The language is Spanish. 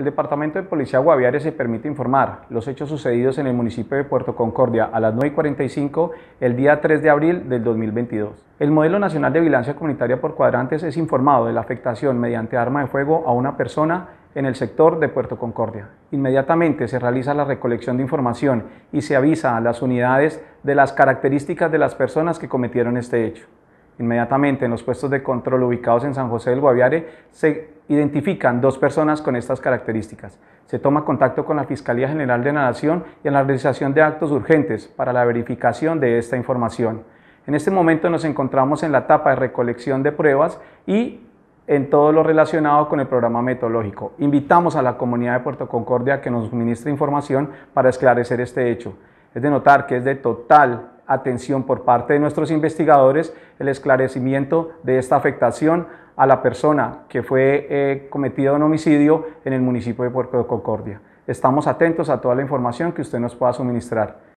el Departamento de Policía Guaviare se permite informar los hechos sucedidos en el municipio de Puerto Concordia a las 9.45 el día 3 de abril del 2022. El modelo nacional de vigilancia comunitaria por cuadrantes es informado de la afectación mediante arma de fuego a una persona en el sector de Puerto Concordia. Inmediatamente se realiza la recolección de información y se avisa a las unidades de las características de las personas que cometieron este hecho. Inmediatamente en los puestos de control ubicados en San José del Guaviare se identifican dos personas con estas características. Se toma contacto con la Fiscalía General de la Nación y en la realización de actos urgentes para la verificación de esta información. En este momento nos encontramos en la etapa de recolección de pruebas y en todo lo relacionado con el programa metodológico. Invitamos a la comunidad de Puerto Concordia que nos suministre información para esclarecer este hecho. Es de notar que es de total atención por parte de nuestros investigadores el esclarecimiento de esta afectación a la persona que fue cometido eh, cometida un homicidio en el municipio de Puerto de Concordia. Estamos atentos a toda la información que usted nos pueda suministrar.